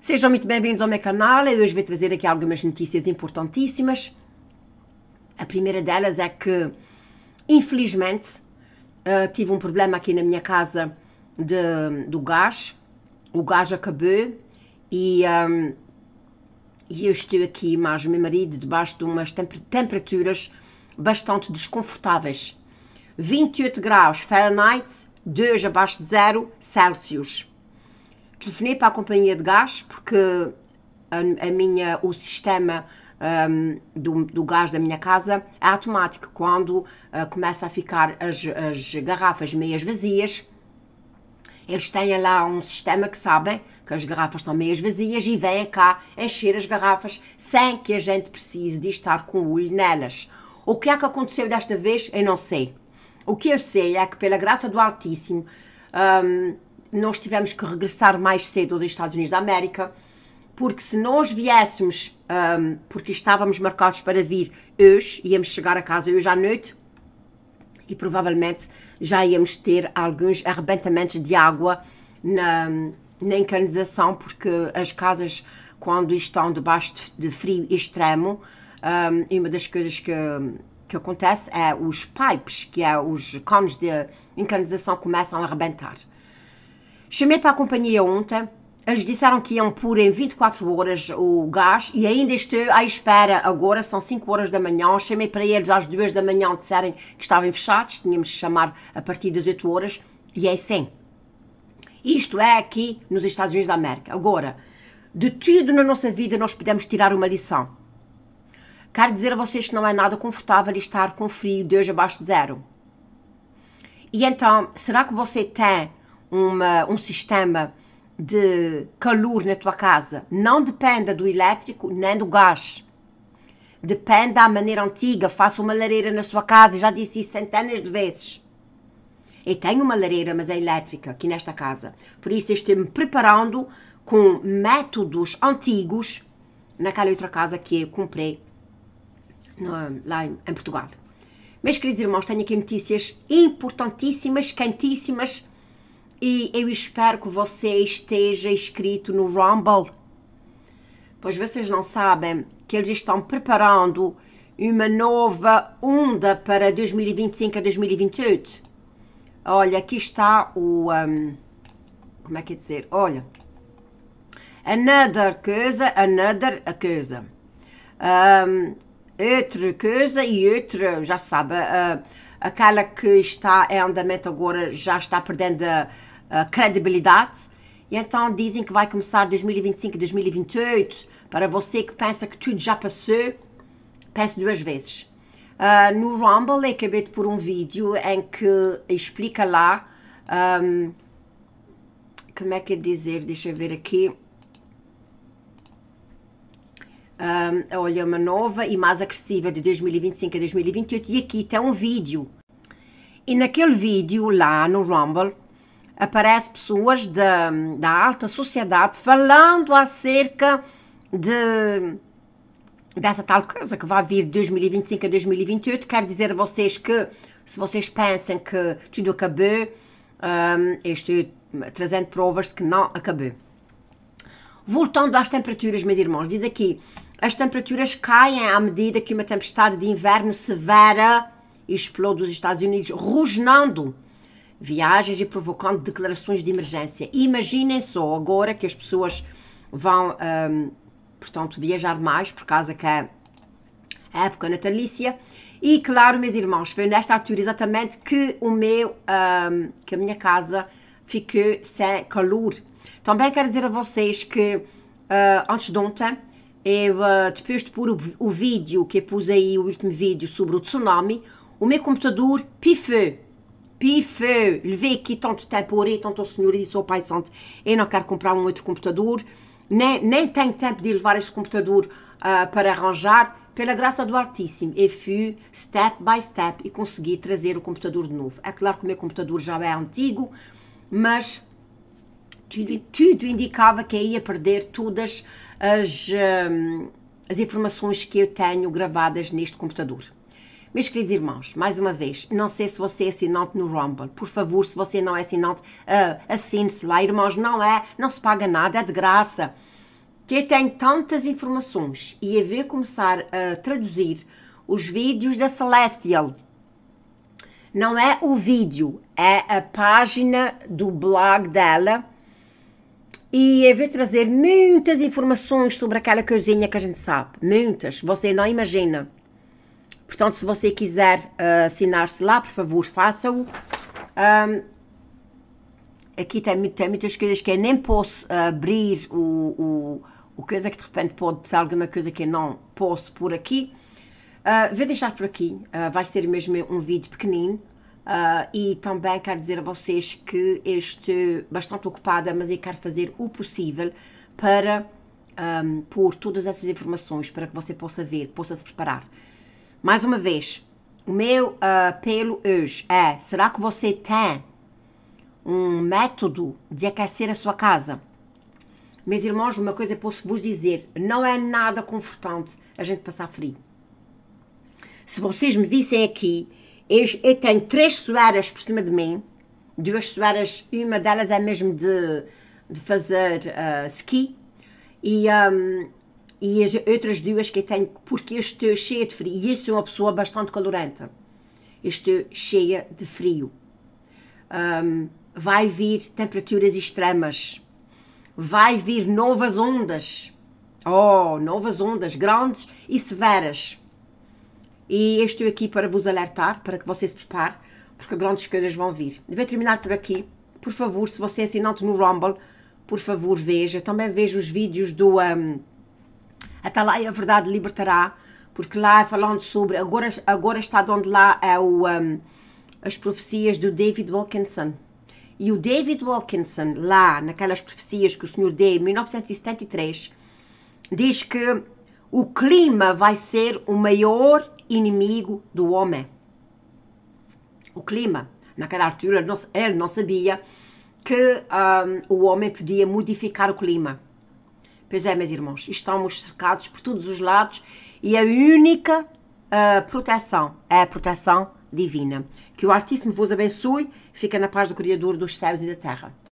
Sejam muito bem-vindos ao meu canal. Eu hoje vou trazer aqui algumas notícias importantíssimas. A primeira delas é que, infelizmente, uh, tive um problema aqui na minha casa de, do gás. O gás acabou e, um, ehm, e eu estou aqui, mais o meu marido, debaixo de umas temper temperaturas bastante desconfortáveis. 28 graus Fahrenheit, 2 abaixo de zero Celsius telefonei para a companhia de gás porque a, a minha, o sistema um, do, do, gás da minha casa é automático. Quando uh, começa a ficar as, as garrafas meias vazias, eles têm lá um sistema que sabem que as garrafas estão meias vazias e vêm cá encher as garrafas sem que a gente precise de estar com o olho nelas. O que é que aconteceu desta vez, eu não sei. O que eu sei é que, pela graça do Altíssimo, um, nós tivemos que regressar mais cedo dos Estados Unidos da América, porque se nós viéssemos, um, porque estávamos marcados para vir hoje, íamos chegar a casa hoje à noite e provavelmente já íamos ter alguns arrebentamentos de água na, na encanização, porque as casas, quando estão debaixo de, de frio extremo, um, uma das coisas que que acontece é os pipes, que é os cones de encanização, começam a arrebentar. Chamei para a companhia ontem, eles disseram que iam pôr em 24 horas o gás e ainda estou à espera agora, são 5 horas da manhã. Chamei para eles às 2 da manhã, disserem que estavam fechados, tínhamos de chamar a partir das 8 horas e é assim. Isto é aqui nos Estados Unidos da América. Agora, de tudo na nossa vida nós podemos tirar uma lição. Quero dizer a vocês que não é nada confortável estar com frio de hoje abaixo de zero. E então, será que você tem uma, um sistema de calor na tua casa não dependa do elétrico nem do gás. dependa da maneira antiga. Faça uma lareira na sua casa, já disse isso centenas de vezes. Eu tenho uma lareira, mas é elétrica aqui nesta casa. Por isso, estou-me preparando com métodos antigos naquela outra casa que eu comprei no, lá em, em Portugal. Meus queridos irmãos, tenho aqui notícias importantíssimas, quentíssimas e eu espero que você esteja inscrito no Rumble. Pois vocês não sabem que eles estão preparando uma nova onda para 2025 a 2028. Olha, aqui está o. Um, como é que é dizer? Olha. Another coisa, another coisa. Um, outra coisa e outra, já sabe, uh, aquela que está em andamento agora já está perdendo a, a credibilidade. E então dizem que vai começar 2025 2028. Para você que pensa que tudo já passou, pense duas vezes. Uh, no Rumble, acabei é de pôr um vídeo em que explica lá. Um, como é que é dizer? Deixa eu ver aqui um, a olha uma nova e mais agressiva de 2025 a 2028 e aqui tem um vídeo. E naquele vídeo lá no Rumble aparece pessoas da, da alta sociedade falando acerca de dessa tal coisa que vai vir de 2025 a 2028, quero dizer a vocês que se vocês pensam que tudo acabou, um, estou é trazendo provas que não acabou. Voltando às temperaturas, meus irmãos, diz aqui as temperaturas caem à medida que uma tempestade de inverno severa explode os Estados Unidos, rosnando viagens e provocando declarações de emergência. Imaginem só agora que as pessoas vão, hum, portanto, viajar mais por causa que é a época natalícia. E claro, meus irmãos, foi nesta altura exatamente que o meu, hum, que a minha casa ficou sem calor. Também quero dizer a vocês que uh, antes de ontem eu, depois de pôr o, o, vídeo que pus aí, o último vídeo sobre o tsunami, o meu computador pifou. Pifou. Levei aqui tanto tempo, orei tanto ao senhor e disse ao oh, pai santo, eu não quero comprar um outro computador, nem, nem tenho tempo de levar este computador uh, para arranjar, pela graça do Altíssimo, eu fui step by step e consegui trazer o computador de novo. É claro que o meu computador já é antigo, mas tudo indicava que ia perder todas as, um, as informações que eu tenho gravadas neste computador. Meus queridos irmãos, mais uma vez, não sei se você é assinante no Rumble. Por favor, se você não é assinante, uh, assine-se lá. Irmãos, não é, não se paga nada, é de graça. Que tem tantas informações e a ver começar a traduzir os vídeos da Celestial. Não é o vídeo, é a página do blog dela e eu é vou trazer muitas informações sobre aquela coisinha que a gente sabe. Muitas, você não imagina. Portanto, se você quiser uh, assinar-se lá, por favor, faça-o. Um, aqui tem, tem, muitas coisas que eu nem posso uh, abrir o, o, o, coisa que de repente pode ser alguma coisa que eu não posso por aqui. Uh, vou deixar por aqui, vai ser mesmo um vídeo pequenino, Uh, e também quero dizer a vocês que estou bastante ocupada, mas eu quero fazer o possível para um, pôr todas essas informações para que você possa ver, possa se preparar. Mais uma vez, o meu ah, apelo hoje é: será que você tem um método de aquecer a sua casa? Meus irmãos, uma coisa eu posso vos dizer: não é nada confortante a gente passar frio. Se vocês me vissem aqui, eu, eu tenho três soaras por cima de mim, duas soaras, uma delas é mesmo de, de fazer uh, ski, e, um, ah, e as outras duas que eu tenho, porque eu estou cheia de frio, e eu sou uma pessoa bastante calorenta, eu estou cheia de frio. Um, ah, vai vir temperaturas extremas, vai vir novas ondas, oh, novas ondas grandes e severas. E eu estou aqui para vos alertar, para que você se prepare, porque grandes coisas vão vir. Vou terminar por aqui. Por favor, se você é assinante no Rumble, por favor, veja. Também veja os vídeos do um, a Verdade Libertará, porque lá é falando sobre. Agora, agora está onde lá é o, um, as profecias do David Wilkinson. E o David Wilkinson, lá naquelas profecias que o senhor deu em 1973, diz que o clima vai ser o maior inimigo do homem. O clima, naquela altura, ele não sabia que um, o homem podia modificar o clima. Pois é, meus irmãos, estamos cercados por todos os lados e a única uh, proteção é a proteção divina. Que o Altíssimo vos abençoe, fica na paz do Criador dos céus e da terra.